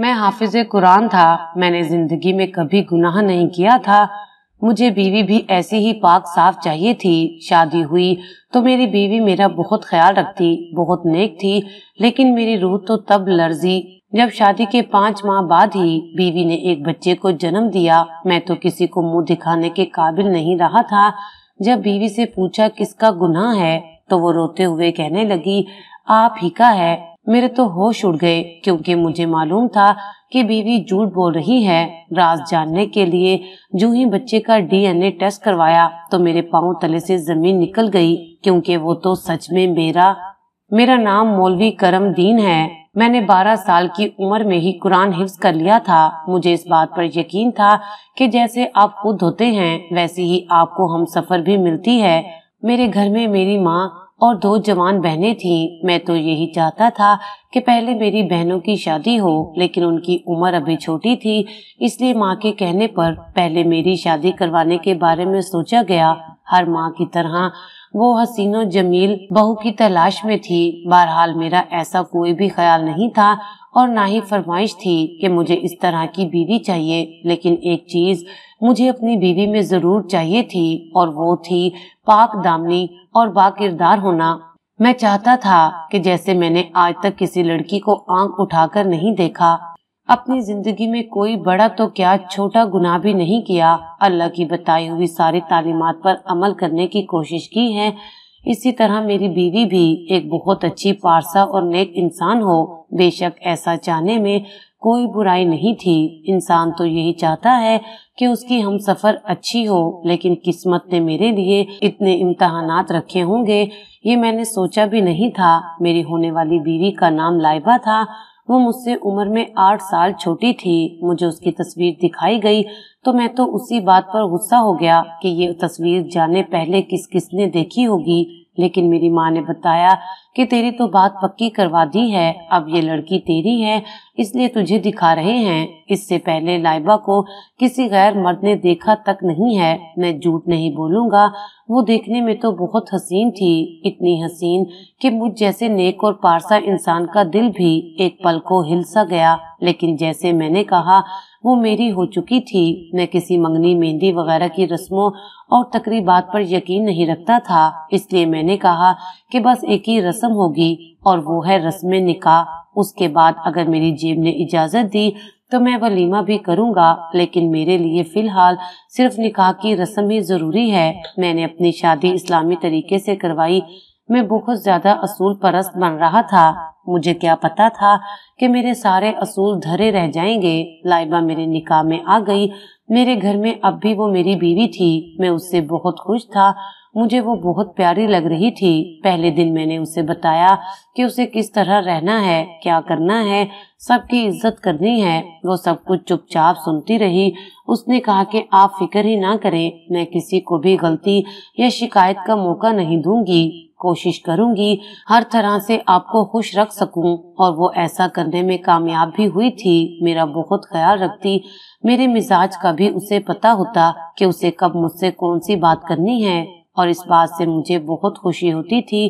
मैं हाफिज कुरान था मैंने जिंदगी में कभी गुनाह नहीं किया था मुझे बीवी भी ऐसी ही पाक साफ चाहिए थी शादी हुई तो मेरी बीवी मेरा बहुत ख्याल रखती बहुत नेक थी लेकिन मेरी रूह तो तब लर्जी जब शादी के पाँच माह बाद ही बीवी ने एक बच्चे को जन्म दिया मैं तो किसी को मुंह दिखाने के काबिल नहीं रहा था जब बीवी से पूछा किसका गुनाह है तो वो रोते हुए कहने लगी आप ही का है मेरे तो होश उड़ गए क्योंकि मुझे मालूम था कि बीवी झूठ बोल रही है राज जानने के लिए जो ही बच्चे का डीएनए टेस्ट करवाया तो मेरे पाँव तले से जमीन निकल गई क्योंकि वो तो सच में मेरा मेरा नाम मौलवी करम दीन है मैंने 12 साल की उम्र में ही कुरान हिफ्ज कर लिया था मुझे इस बात पर यकीन था कि जैसे आप खुद होते हैं वैसे ही आपको हम सफर भी मिलती है मेरे घर में मेरी माँ और दो जवान बहनें थीं मैं तो यही चाहता था कि पहले मेरी बहनों की शादी हो लेकिन उनकी उम्र अभी छोटी थी इसलिए माँ के कहने पर पहले मेरी शादी करवाने के बारे में सोचा गया हर माँ की तरह वो हसीनो जमील बहू की तलाश में थी बहरहाल मेरा ऐसा कोई भी ख्याल नहीं था और ना ही फरमाइश थी कि मुझे इस तरह की बीवी चाहिए लेकिन एक चीज मुझे अपनी बीवी में जरूर चाहिए थी और वो थी पाक दामनी और बाकिरदार होना मैं चाहता था कि जैसे मैंने आज तक किसी लड़की को आंख उठाकर नहीं देखा अपनी जिंदगी में कोई बड़ा तो क्या छोटा गुनाह भी नहीं किया अल्लाह की बताई हुई सारी तालीमत पर अमल करने की कोशिश की है इसी तरह मेरी बीवी भी एक बहुत अच्छी पारसा और नेक इंसान हो बेशक ऐसा चाहने में कोई बुराई नहीं थी इंसान तो यही चाहता है कि उसकी हम सफर अच्छी हो लेकिन किस्मत ने मेरे लिए इतने इम्तहान रखे होंगे ये मैंने सोचा भी नहीं था मेरी होने वाली बीवी का नाम लाइबा था वो मुझसे उम्र में आठ साल छोटी थी मुझे उसकी तस्वीर दिखाई गई तो मैं तो उसी बात पर गुस्सा हो गया कि ये तस्वीर जाने पहले किस किसने देखी होगी लेकिन मेरी माँ ने बताया कि तेरी तो बात पक्की करवा दी है अब ये लड़की तेरी है इसलिए तुझे दिखा रहे हैं इससे पहले लाइबा को किसी गैर मर्द ने देखा तक नहीं है मैं झूठ नहीं बोलूंगा वो देखने में तो बहुत हसीन थी इतनी हसीन कि मुझ जैसे नेक और पारसा इंसान का दिल भी एक पल को हिल सा गया लेकिन जैसे मैंने कहा वो मेरी हो चुकी थी मैं किसी मंगनी मेहंदी वगैरह की रस्मों और तकरीबात पर यकीन नहीं रखता था इसलिए मैंने कहा कि बस एक ही रस्म होगी और वो है रस्म निकाह उसके बाद अगर मेरी जेब ने इजाजत दी तो मैं वलीमा भी करूंगा लेकिन मेरे लिए फिलहाल सिर्फ निकाह की रस्म ही जरूरी है मैंने अपनी शादी इस्लामी तरीके से करवाई मैं बहुत ज्यादा असूल परस्त बन रहा था मुझे क्या पता था कि मेरे सारे असूल धरे रह जाएंगे लाइबा मेरे निकाह में आ गई मेरे घर में अब भी वो मेरी बीवी थी मैं उससे बहुत खुश था मुझे वो बहुत प्यारी लग रही थी पहले दिन मैंने उसे बताया कि उसे किस तरह रहना है क्या करना है सबकी इज्जत करनी है वो सब कुछ चुपचाप सुनती रही उसने कहा कि आप फिक्र ही ना करें मैं किसी को भी गलती या शिकायत का मौका नहीं दूंगी कोशिश करूंगी हर तरह से आपको खुश रख सकूं और वो ऐसा करने में कामयाब भी हुई थी मेरा बहुत ख्याल रखती मेरे मिजाज का भी उसे पता होता कि उसे कब मुझसे कौन सी बात करनी है और इस बात से मुझे बहुत खुशी होती थी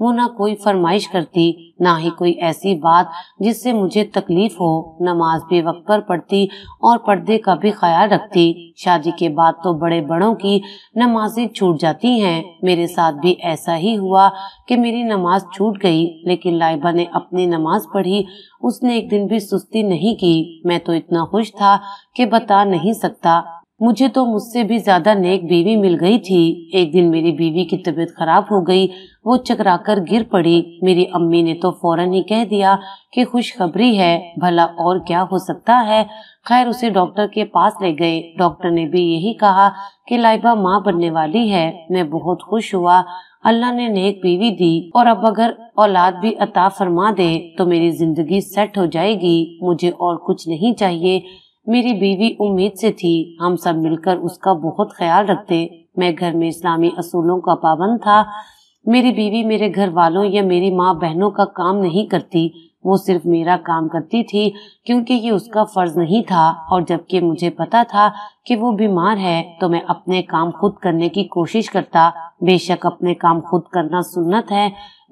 वो ना कोई फरमाइश करती ना ही कोई ऐसी बात जिससे मुझे तकलीफ हो नमाज भी वक्त पर पढ़ती और पर्दे का भी ख्याल रखती शादी के बाद तो बड़े बड़ों की नमाजें छूट जाती हैं मेरे साथ भी ऐसा ही हुआ कि मेरी नमाज छूट गई लेकिन लाइबा ने अपनी नमाज पढ़ी उसने एक दिन भी सुस्ती नहीं की मैं तो इतना खुश था कि बता नहीं सकता मुझे तो मुझसे भी ज्यादा नेक बीवी मिल गई थी एक दिन मेरी बीवी की तबीयत खराब हो गई वो चकराकर गिर पड़ी मेरी अम्मी ने तो फौरन ही कह दिया कि खुशखबरी है भला और क्या हो सकता है खैर उसे डॉक्टर के पास ले गए डॉक्टर ने भी यही कहा कि लाइबा माँ बनने वाली है मैं बहुत खुश हुआ अल्लाह ने नेक बीवी दी और अब अगर औलाद भी अता फरमा दे तो मेरी जिंदगी सेट हो जाएगी मुझे और कुछ नहीं चाहिए मेरी बीवी उम्मीद से थी हम सब मिलकर उसका बहुत ख्याल रखते मैं घर में इस्लामी असूलों का पाबंद था मेरी बीवी मेरे घर वालों या मेरी माँ बहनों का काम नहीं करती वो सिर्फ मेरा काम करती थी क्योंकि ये उसका फर्ज नहीं था और जबकि मुझे पता था कि वो बीमार है तो मैं अपने काम खुद करने की कोशिश करता बेशक अपने काम खुद करना सुन्नत है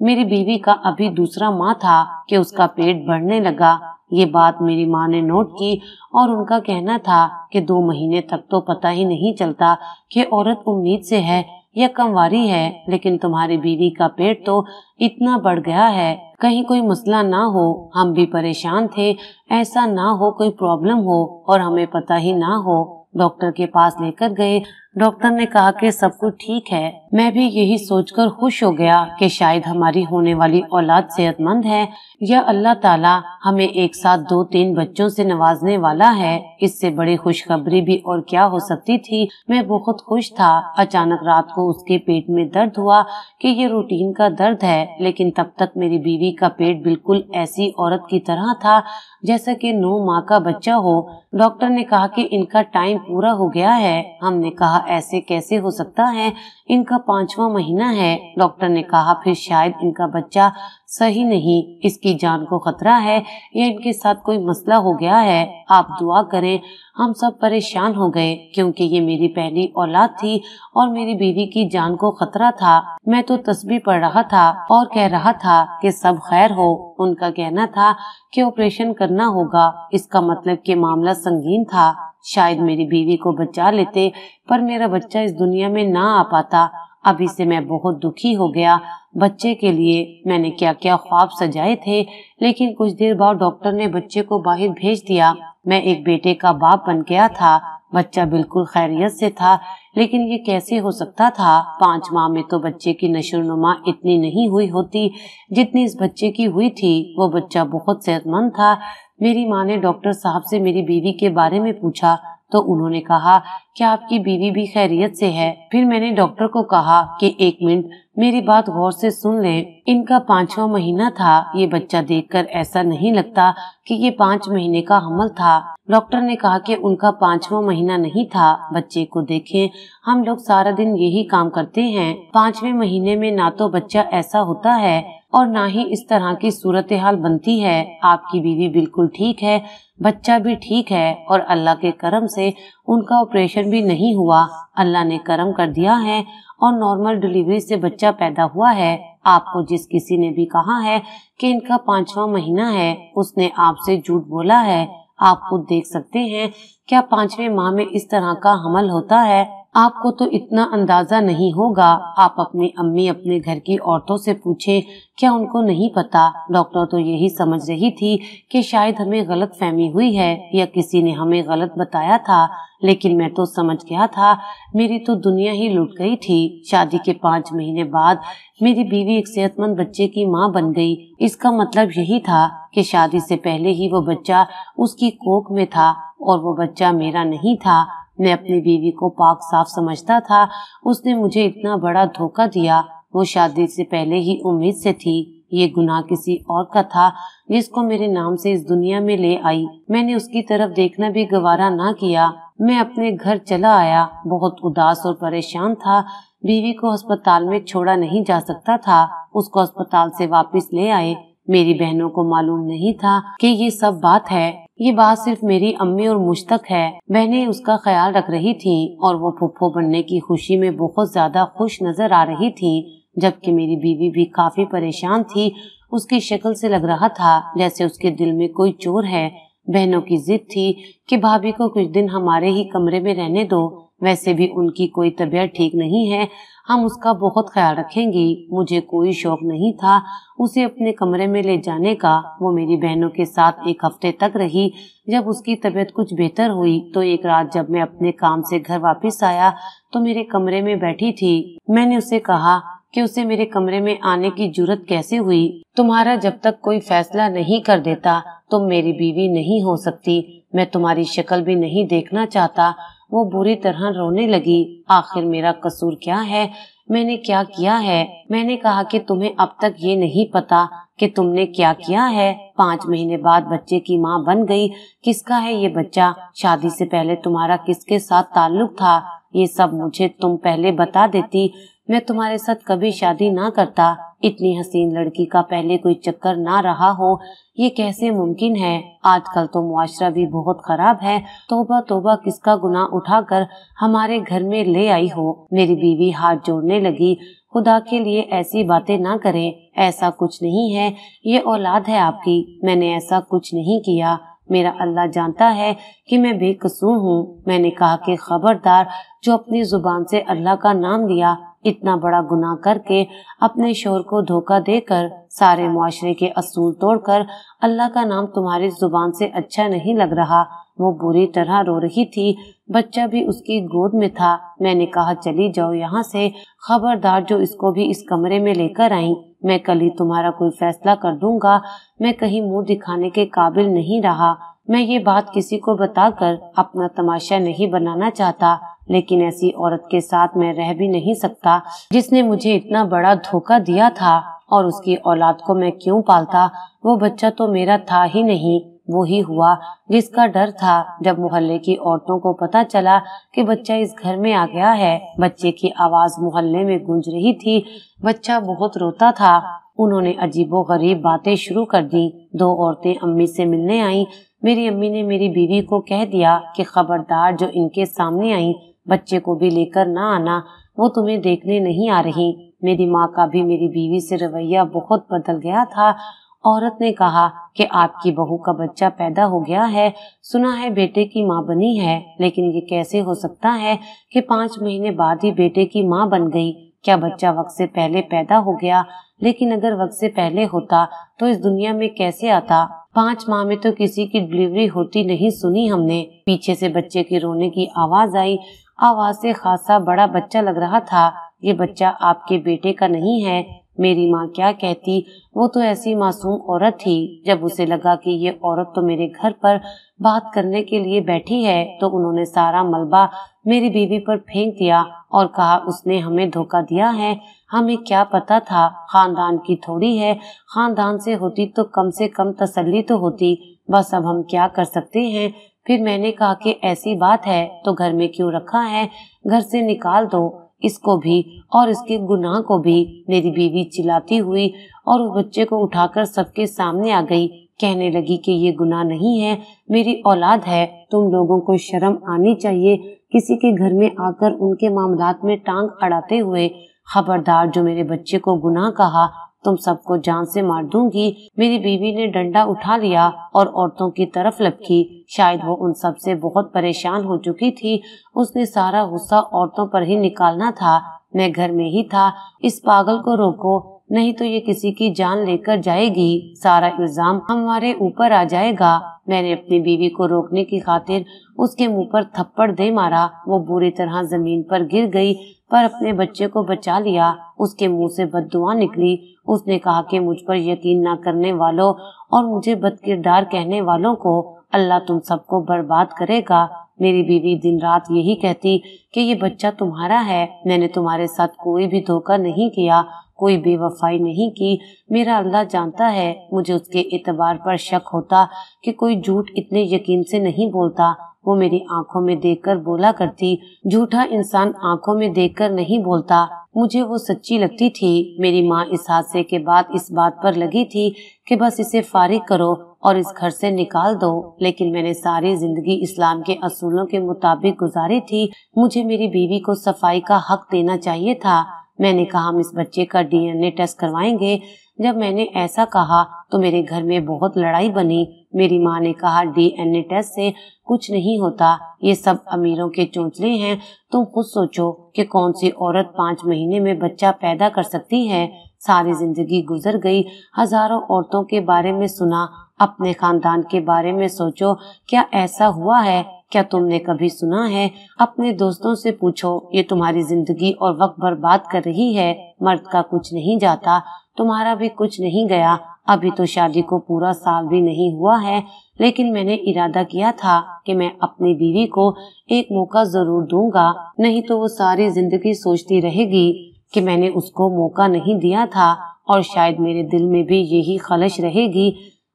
मेरी बीवी का अभी दूसरा माँ था कि उसका पेट बढ़ने लगा ये बात मेरी माँ ने नोट की और उनका कहना था कि दो महीने तक तो पता ही नहीं चलता कि औरत उम्मीद से है या कमवारी है लेकिन तुम्हारी बीवी का पेट तो इतना बढ़ गया है कहीं कोई मसला ना हो हम भी परेशान थे ऐसा ना हो कोई प्रॉब्लम हो और हमें पता ही ना हो डॉक्टर के पास लेकर गए डॉक्टर ने कहा कि सब कुछ ठीक है मैं भी यही सोचकर खुश हो गया कि शायद हमारी होने वाली औलाद सेहतमंद है या अल्लाह ताला हमें एक साथ दो तीन बच्चों से नवाजने वाला है इससे बड़ी खुशखबरी भी और क्या हो सकती थी मैं बहुत खुश था अचानक रात को उसके पेट में दर्द हुआ कि ये रूटीन का दर्द है लेकिन तब तक मेरी बीवी का पेट बिल्कुल ऐसी औरत की तरह था जैसा कि नौ माह का बच्चा हो डॉक्टर ने कहा कि इनका टाइम पूरा हो गया है हमने कहा ऐसे कैसे हो सकता है इनका पांचवा महीना है डॉक्टर ने कहा फिर शायद इनका बच्चा सही नहीं इसकी जान को खतरा है या इनके साथ कोई मसला हो गया है आप दुआ करें हम सब परेशान हो गए क्योंकि ये मेरी पहली औलाद थी और मेरी बीवी की जान को खतरा था मैं तो तस्वीर पढ़ रहा था और कह रहा था कि सब खैर हो उनका कहना था कि ऑपरेशन करना होगा इसका मतलब कि मामला संगीन था शायद मेरी बीवी को बचा लेते पर मेरा बच्चा इस दुनिया में ना आ पाता अभी से मैं बहुत दुखी हो गया बच्चे के लिए मैंने क्या क्या ख्वाब सजाए थे लेकिन कुछ देर बाद डॉक्टर ने बच्चे को बाहर भेज दिया मैं एक बेटे का बाप बन गया था बच्चा बिल्कुल खैरियत से था लेकिन ये कैसे हो सकता था पाँच माह में तो बच्चे की नशोनुमा इतनी नहीं हुई होती जितनी इस बच्चे की हुई थी वो बच्चा बहुत सेहतमंद था मेरी माँ ने डॉक्टर साहब से मेरी बीवी के बारे में पूछा तो उन्होंने कहा कि आपकी बीवी भी खैरियत से है फिर मैंने डॉक्टर को कहा कि एक मिनट मेरी बात गौर से सुन ले इनका पांचवा महीना था ये बच्चा देखकर ऐसा नहीं लगता कि ये पाँच महीने का हमल था डॉक्टर ने कहा कि उनका पांचवा महीना नहीं था बच्चे को देखें हम लोग सारा दिन यही काम करते हैं पाँचवें महीने में ना तो बच्चा ऐसा होता है और ना ही इस तरह की सूरत हाल बनती है आपकी बीवी बिल्कुल ठीक है बच्चा भी ठीक है और अल्लाह के करम से उनका ऑपरेशन भी नहीं हुआ अल्लाह ने करम कर दिया है और नॉर्मल डिलीवरी से बच्चा पैदा हुआ है आपको जिस किसी ने भी कहा है कि इनका पांचवा महीना है उसने आपसे झूठ बोला है आप खुद देख सकते हैं क्या पांचवे माह में इस तरह का हमल होता है आपको तो इतना अंदाजा नहीं होगा आप अपनी अम्मी अपने घर की औरतों से पूछे क्या उनको नहीं पता डॉक्टर तो यही समझ रही थी कि शायद हमें गलत फहमी हुई है या किसी ने हमें गलत बताया था लेकिन मैं तो समझ गया था मेरी तो दुनिया ही लुट गई थी शादी के पाँच महीने बाद मेरी बीवी एक सेहतमंद बच्चे की माँ बन गई इसका मतलब यही था कि शादी से पहले ही वो बच्चा उसकी कोख में था और वो बच्चा मेरा नहीं था मैं अपनी बीवी को पाक साफ समझता था उसने मुझे इतना बड़ा धोखा दिया वो शादी से पहले ही उम्मीद से थी ये गुनाह किसी और का था जिसको मेरे नाम से इस दुनिया में ले आई मैंने उसकी तरफ देखना भी गवारा ना किया मैं अपने घर चला आया बहुत उदास और परेशान था बीवी को अस्पताल में छोड़ा नहीं जा सकता था उसको अस्पताल से वापस ले आए मेरी बहनों को मालूम नहीं था कि ये सब बात है ये बात सिर्फ मेरी अम्मी और मुझ तक है बहनें उसका ख्याल रख रही थी और वो फुफ्फो बनने की खुशी में बहुत ज्यादा खुश नजर आ रही थी जबकि मेरी बीवी भी काफी परेशान थी उसकी शक्ल से लग रहा था जैसे उसके दिल में कोई चोर है बहनों की जिद थी कि भाभी को कुछ दिन हमारे ही कमरे में रहने दो वैसे भी उनकी कोई तबीयत ठीक नहीं है हम उसका बहुत ख्याल रखेंगे मुझे कोई शौक नहीं था उसे अपने कमरे में ले जाने का वो मेरी बहनों के साथ एक हफ्ते तक रही जब उसकी तबीयत कुछ बेहतर हुई तो एक रात जब मैं अपने काम से घर वापस आया तो मेरे कमरे में बैठी थी मैंने उसे कहा कि उसे मेरे कमरे में आने की जरूरत कैसे हुई तुम्हारा जब तक कोई फैसला नहीं कर देता तुम तो मेरी बीवी नहीं हो सकती मैं तुम्हारी शक्ल भी नहीं देखना चाहता वो बुरी तरह रोने लगी आखिर मेरा कसूर क्या है मैंने क्या किया है मैंने कहा कि तुम्हें अब तक ये नहीं पता कि तुमने क्या किया है पाँच महीने बाद बच्चे की माँ बन गई किसका है ये बच्चा शादी से पहले तुम्हारा किसके साथ ताल्लुक था ये सब मुझे तुम पहले बता देती मैं तुम्हारे साथ कभी शादी ना करता इतनी हसीन लड़की का पहले कोई चक्कर ना रहा हो ये कैसे मुमकिन है आजकल तो मुआशरा भी बहुत खराब है तोबा तोबा किसका गुना उठाकर हमारे घर में ले आई हो मेरी बीवी हाथ जोड़ने लगी खुदा के लिए ऐसी बातें ना करें ऐसा कुछ नहीं है ये औलाद है आपकी मैंने ऐसा कुछ नहीं किया मेरा अल्लाह जानता है कि मैं बेकसूर हूँ मैंने कहा कि खबरदार जो अपनी जुबान से अल्लाह का नाम लिया इतना बड़ा गुनाह करके अपने शोर को धोखा देकर सारे मुआरे के असूल तोड़कर अल्लाह का नाम तुम्हारी जुबान से अच्छा नहीं लग रहा वो बुरी तरह रो रही थी बच्चा भी उसकी गोद में था मैंने कहा चली जाओ यहाँ से खबरदार जो इसको भी इस कमरे में लेकर आई मैं कल ही तुम्हारा कोई फैसला कर दूंगा मैं कहीं मुंह दिखाने के काबिल नहीं रहा मैं ये बात किसी को बताकर अपना तमाशा नहीं बनाना चाहता लेकिन ऐसी औरत के साथ मैं रह भी नहीं सकता जिसने मुझे इतना बड़ा धोखा दिया था और उसकी औलाद को मैं क्यों पालता वो बच्चा तो मेरा था ही नहीं वो ही हुआ जिसका डर था जब मोहल्ले की औरतों को पता चला कि बच्चा इस घर में आ गया है बच्चे की आवाज मोहल्ले में गूंज रही थी बच्चा बहुत रोता था उन्होंने अजीबो गरीब बातें शुरू कर दी दो औरतें अम्मी से मिलने आईं मेरी अम्मी ने मेरी बीवी को कह दिया कि खबरदार जो इनके सामने आई बच्चे को भी लेकर ना आना वो तुम्हें देखने नहीं आ रही मेरी माँ का भी मेरी बीवी से रवैया बहुत बदल गया था औरत ने कहा कि आपकी बहू का बच्चा पैदा हो गया है सुना है बेटे की माँ बनी है लेकिन ये कैसे हो सकता है कि पाँच महीने बाद ही बेटे की माँ बन गई क्या बच्चा वक्त से पहले पैदा हो गया लेकिन अगर वक्त से पहले होता तो इस दुनिया में कैसे आता पाँच माह में तो किसी की डिलीवरी होती नहीं सुनी हमने पीछे से बच्चे के रोने की आवाज आई आवाज से खासा बड़ा बच्चा लग रहा था ये बच्चा आपके बेटे का नहीं है मेरी माँ क्या कहती वो तो ऐसी मासूम औरत थी जब उसे लगा कि ये औरत तो मेरे घर पर बात करने के लिए बैठी है तो उन्होंने सारा मलबा मेरी बीवी पर फेंक दिया और कहा उसने हमें धोखा दिया है हमें क्या पता था खानदान की थोड़ी है खानदान से होती तो कम से कम तसल्ली तो होती बस अब हम क्या कर सकते हैं फिर मैंने कहा कि ऐसी बात है तो घर में क्यों रखा है घर से निकाल दो इसको भी और इसके गुनाह को भी मेरी बीवी चिल्लाती हुई और उस बच्चे को उठाकर सबके सामने आ गई कहने लगी कि ये गुनाह नहीं है मेरी औलाद है तुम लोगों को शर्म आनी चाहिए किसी के घर में आकर उनके मामलात में टांग अड़ाते हुए खबरदार जो मेरे बच्चे को गुनाह कहा तुम सबको जान से मार दूंगी मेरी बीवी ने डंडा उठा लिया और औरतों की तरफ लपकी शायद वो उन सब से बहुत परेशान हो चुकी थी उसने सारा गुस्सा औरतों पर ही निकालना था मैं घर में ही था इस पागल को रोको नहीं तो ये किसी की जान लेकर जाएगी सारा इल्जाम हमारे ऊपर आ जाएगा मैंने अपनी बीवी को रोकने की खातिर उसके मुंह पर थप्पड़ दे मारा वो बुरी तरह जमीन पर गिर गई पर अपने बच्चे को बचा लिया उसके मुंह से बददुआ निकली उसने कहा कि मुझ पर यकीन ना करने वालों और मुझे बदकिरदार कहने वालों को अल्लाह तुम सबको बर्बाद करेगा मेरी बीवी दिन रात यही कहती कि ये बच्चा तुम्हारा है मैंने तुम्हारे साथ कोई भी धोखा नहीं किया कोई बेवफाई नहीं की मेरा अल्लाह जानता है मुझे उसके एतबार पर शक होता कि कोई झूठ इतने यकीन से नहीं बोलता वो मेरी आंखों में देखकर बोला करती झूठा इंसान आंखों में देखकर नहीं बोलता मुझे वो सच्ची लगती थी मेरी माँ इस हादसे के बाद इस बात पर लगी थी कि बस इसे फारिग करो और इस घर से निकाल दो लेकिन मैंने सारी जिंदगी इस्लाम के असूलों के मुताबिक गुजारी थी मुझे मेरी बीवी को सफाई का हक देना चाहिए था मैंने कहा हम इस बच्चे का डीएनए टेस्ट करवाएंगे जब मैंने ऐसा कहा तो मेरे घर में बहुत लड़ाई बनी मेरी माँ ने कहा डीएनए टेस्ट से कुछ नहीं होता ये सब अमीरों के चोंचले हैं तुम खुद सोचो कि कौन सी औरत पाँच महीने में बच्चा पैदा कर सकती है सारी जिंदगी गुजर गई हजारों औरतों के बारे में सुना अपने खानदान के बारे में सोचो क्या ऐसा हुआ है क्या तुमने कभी सुना है अपने दोस्तों से पूछो ये तुम्हारी जिंदगी और वक्त बर्बाद कर रही है मर्द का कुछ नहीं जाता तुम्हारा भी कुछ नहीं गया अभी तो शादी को पूरा साल भी नहीं हुआ है लेकिन मैंने इरादा किया था कि मैं अपनी बीवी को एक मौका जरूर दूंगा नहीं तो वो सारी जिंदगी सोचती रहेगी कि मैंने उसको मौका नहीं दिया था और शायद मेरे दिल में भी यही खलश रहेगी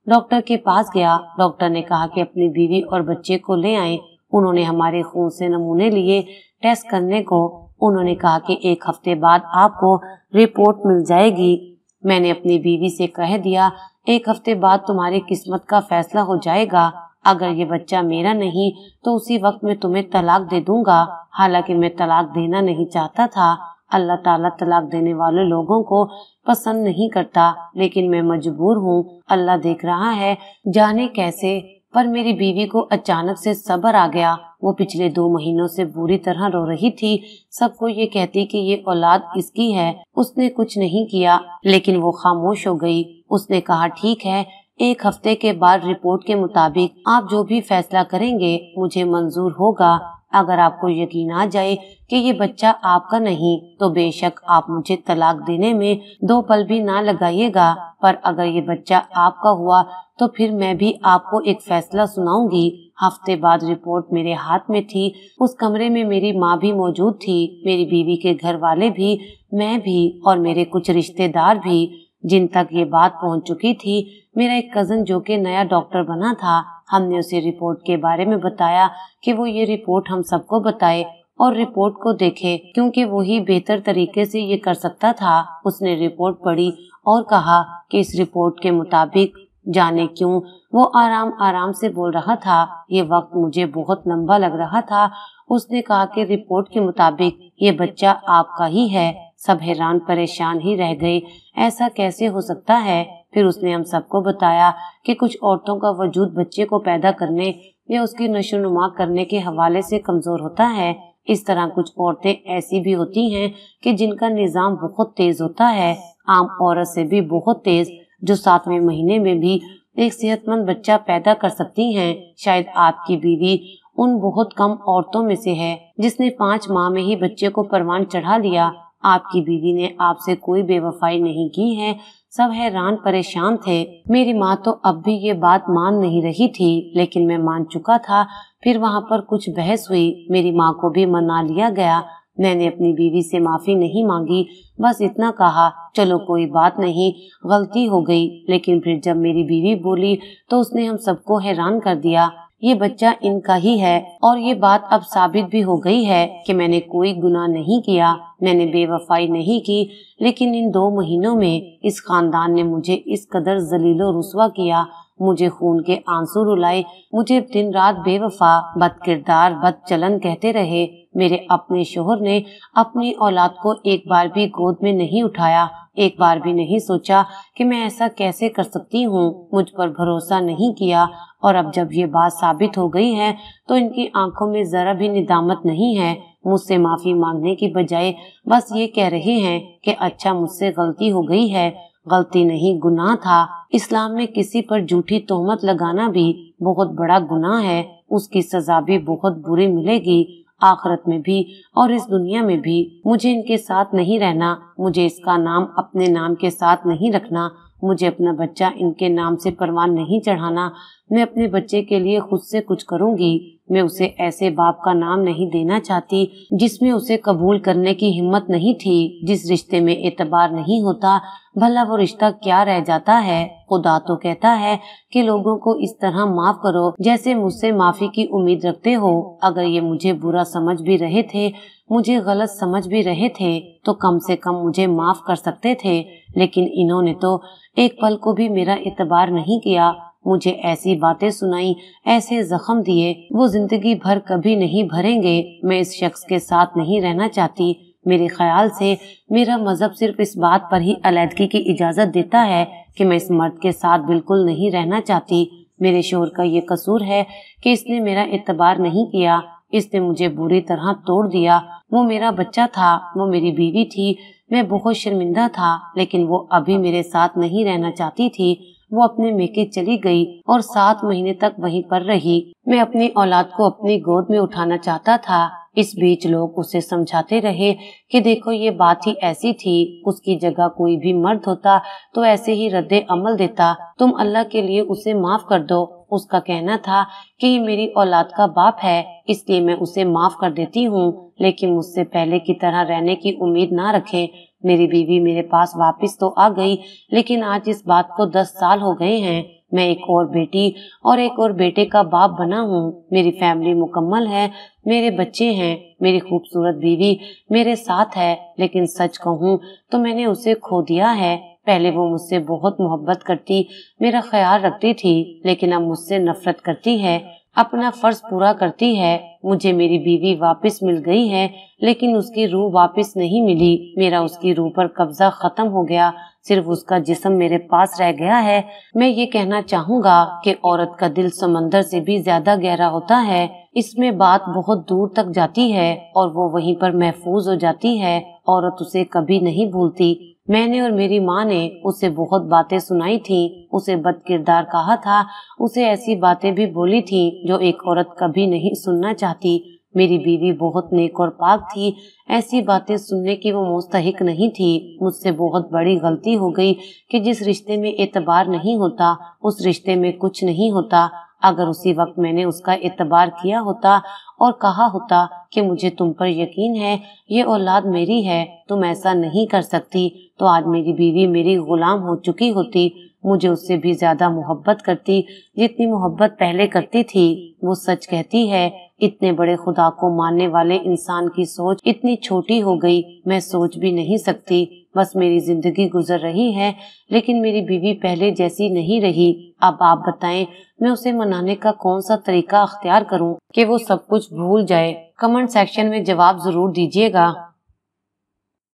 डॉक्टर के पास गया डॉक्टर ने कहा कि अपनी बीवी और बच्चे को ले आए उन्होंने हमारे खून से नमूने लिए टेस्ट करने को उन्होंने कहा कि एक हफ्ते बाद आपको रिपोर्ट मिल जाएगी मैंने अपनी बीवी से कह दिया एक हफ्ते बाद तुम्हारी किस्मत का फैसला हो जाएगा अगर ये बच्चा मेरा नहीं तो उसी वक्त मैं तुम्हें तलाक दे दूंगा हालांकि मैं तलाक देना नहीं चाहता था अल्लाह ताला तलाक देने वाले लोगों को पसंद नहीं करता लेकिन मैं मजबूर हूँ अल्लाह देख रहा है जाने कैसे पर मेरी बीवी को अचानक से सबर आ गया वो पिछले दो महीनों से बुरी तरह रो रही थी सबको ये कहती कि ये औलाद इसकी है उसने कुछ नहीं किया लेकिन वो खामोश हो गई उसने कहा ठीक है एक हफ्ते के बाद रिपोर्ट के मुताबिक आप जो भी फैसला करेंगे मुझे मंजूर होगा अगर आपको यकीन आ जाए कि ये बच्चा आपका नहीं तो बेशक आप मुझे तलाक देने में दो पल भी ना लगाइएगा पर अगर ये बच्चा आपका हुआ तो फिर मैं भी आपको एक फैसला सुनाऊंगी हफ्ते बाद रिपोर्ट मेरे हाथ में थी उस कमरे में मेरी माँ भी मौजूद थी मेरी बीवी के घर वाले भी मैं भी और मेरे कुछ रिश्तेदार भी जिन तक ये बात पहुंच चुकी थी मेरा एक कजन जो कि नया डॉक्टर बना था हमने उसे रिपोर्ट के बारे में बताया कि वो ये रिपोर्ट हम सबको बताए और रिपोर्ट को देखे क्योंकि वो ही बेहतर तरीके से ये कर सकता था उसने रिपोर्ट पढ़ी और कहा कि इस रिपोर्ट के मुताबिक जाने क्यों वो आराम आराम से बोल रहा था ये वक्त मुझे बहुत लंबा लग रहा था उसने कहा कि रिपोर्ट के मुताबिक ये बच्चा आपका ही है सब हैरान परेशान ही रह गए ऐसा कैसे हो सकता है फिर उसने हम सबको बताया कि कुछ औरतों का वजूद बच्चे को पैदा करने या उसकी नशोनुमा करने के हवाले से कमजोर होता है इस तरह कुछ औरतें ऐसी भी होती हैं कि जिनका निज़ाम बहुत तेज होता है आम औरत से भी बहुत तेज जो सातवें महीने में भी एक सेहतमंद बच्चा पैदा कर सकती हैं शायद आपकी बीवी उन बहुत कम औरतों में से है जिसने पाँच माह में ही बच्चे को परवान चढ़ा लिया आपकी बीवी ने आपसे कोई बेवफाई नहीं की है सब हैरान परेशान थे मेरी माँ तो अब भी ये बात मान नहीं रही थी लेकिन मैं मान चुका था फिर वहाँ पर कुछ बहस हुई मेरी माँ को भी मना लिया गया मैंने अपनी बीवी से माफी नहीं मांगी बस इतना कहा चलो कोई बात नहीं गलती हो गई लेकिन फिर जब मेरी बीवी बोली तो उसने हम सबको हैरान कर दिया ये बच्चा इनका ही है और ये बात अब साबित भी हो गई है कि मैंने कोई गुनाह नहीं किया मैंने बेवफाई नहीं की लेकिन इन दो महीनों में इस खानदान ने मुझे इस कदर जलीलो रुसवा किया मुझे खून के आंसू रुलाए मुझे दिन रात बेवफा बद किरदार बद चलन कहते रहे मेरे अपने शोहर ने अपनी औलाद को एक बार भी गोद में नहीं उठाया एक बार भी नहीं सोचा कि मैं ऐसा कैसे कर सकती हूँ मुझ पर भरोसा नहीं किया और अब जब ये बात साबित हो गई है तो इनकी आंखों में जरा भी निदामत नहीं है मुझसे माफी मांगने की बजाय बस ये कह रहे हैं कि अच्छा मुझसे गलती हो गई है गलती नहीं गुनाह था इस्लाम में किसी पर झूठी तोहमत लगाना भी बहुत बड़ा गुनाह है उसकी सजा भी बहुत बुरी मिलेगी आखरत में भी और इस दुनिया में भी मुझे इनके साथ नहीं रहना मुझे इसका नाम अपने नाम के साथ नहीं रखना मुझे अपना बच्चा इनके नाम से परवान नहीं चढ़ाना मैं अपने बच्चे के लिए खुद से कुछ करूंगी मैं उसे ऐसे बाप का नाम नहीं देना चाहती जिसमें उसे कबूल करने की हिम्मत नहीं थी जिस रिश्ते में एतबार नहीं होता भला वो रिश्ता क्या रह जाता है खुदा तो कहता है कि लोगों को इस तरह माफ करो जैसे मुझसे माफी की उम्मीद रखते हो अगर ये मुझे बुरा समझ भी रहे थे मुझे गलत समझ भी रहे थे तो कम से कम मुझे माफ कर सकते थे लेकिन इन्होंने तो एक पल को भी मेरा एतबार नहीं किया मुझे ऐसी बातें सुनाई ऐसे जख्म दिए वो जिंदगी भर कभी नहीं भरेंगे मैं इस शख्स के साथ नहीं रहना चाहती मेरे ख्याल से मेरा मजहब सिर्फ इस बात पर ही अलीदगी की इजाज़त देता है कि मैं इस मर्द के साथ बिल्कुल नहीं रहना चाहती मेरे शोर का ये कसूर है कि इसने मेरा इतबार नहीं किया इसने मुझे बुरी तरह तोड़ दिया वो मेरा बच्चा था वो मेरी बीवी थी मैं बहुत शर्मिंदा था लेकिन वो अभी मेरे साथ नहीं रहना चाहती थी वो अपने मेके चली गई और सात महीने तक वहीं पर रही मैं अपनी औलाद को अपनी गोद में उठाना चाहता था इस बीच लोग उसे समझाते रहे कि देखो ये बात ही ऐसी थी उसकी जगह कोई भी मर्द होता तो ऐसे ही रद्द अमल देता तुम अल्लाह के लिए उसे माफ कर दो उसका कहना था कि ये मेरी औलाद का बाप है इसलिए मैं उसे माफ कर देती हूँ लेकिन मुझसे पहले की तरह रहने की उम्मीद ना रखे मेरी बीवी मेरे पास वापस तो आ गई लेकिन आज इस बात को दस साल हो गए हैं मैं एक और बेटी और एक और बेटे का बाप बना हूँ मेरी फैमिली मुकम्मल है मेरे बच्चे हैं मेरी खूबसूरत बीवी मेरे साथ है लेकिन सच कहूँ तो मैंने उसे खो दिया है पहले वो मुझसे बहुत मोहब्बत करती मेरा ख्याल रखती थी लेकिन अब मुझसे नफरत करती है अपना फर्ज पूरा करती है मुझे मेरी बीवी वापस मिल गई है लेकिन उसकी रूह वापस नहीं मिली मेरा उसकी रूह पर कब्जा खत्म हो गया सिर्फ उसका जिस्म मेरे पास रह गया है मैं ये कहना चाहूँगा कि औरत का दिल समंदर से भी ज्यादा गहरा होता है इसमें बात बहुत दूर तक जाती है और वो वहीं पर महफूज हो जाती है औरत उसे कभी नहीं भूलती मैंने और मेरी माँ ने उसे बहुत बातें सुनाई थी उसे बद किरदार कहा था उसे ऐसी बातें भी बोली थी जो एक औरत कभी नहीं सुनना चाहती मेरी बीवी बहुत नेक और पाक थी ऐसी बातें सुनने की वो मुस्तक नहीं थी मुझसे बहुत बड़ी गलती हो गई कि जिस रिश्ते में एतबार नहीं होता उस रिश्ते में कुछ नहीं होता अगर उसी वक्त मैंने उसका इतबार किया होता और कहा होता कि मुझे तुम पर यकीन है ये औलाद मेरी है तुम ऐसा नहीं कर सकती तो आज मेरी बीवी मेरी गुलाम हो चुकी होती मुझे उससे भी ज्यादा मोहब्बत करती जितनी मोहब्बत पहले करती थी वो सच कहती है इतने बड़े खुदा को मानने वाले इंसान की सोच इतनी छोटी हो गई मैं सोच भी नहीं सकती बस मेरी जिंदगी गुजर रही है लेकिन मेरी बीवी पहले जैसी नहीं रही अब आप बताएं मैं उसे मनाने का कौन सा तरीका अख्तियार करूं कि वो सब कुछ भूल जाए कमेंट सेक्शन में जवाब जरूर दीजिएगा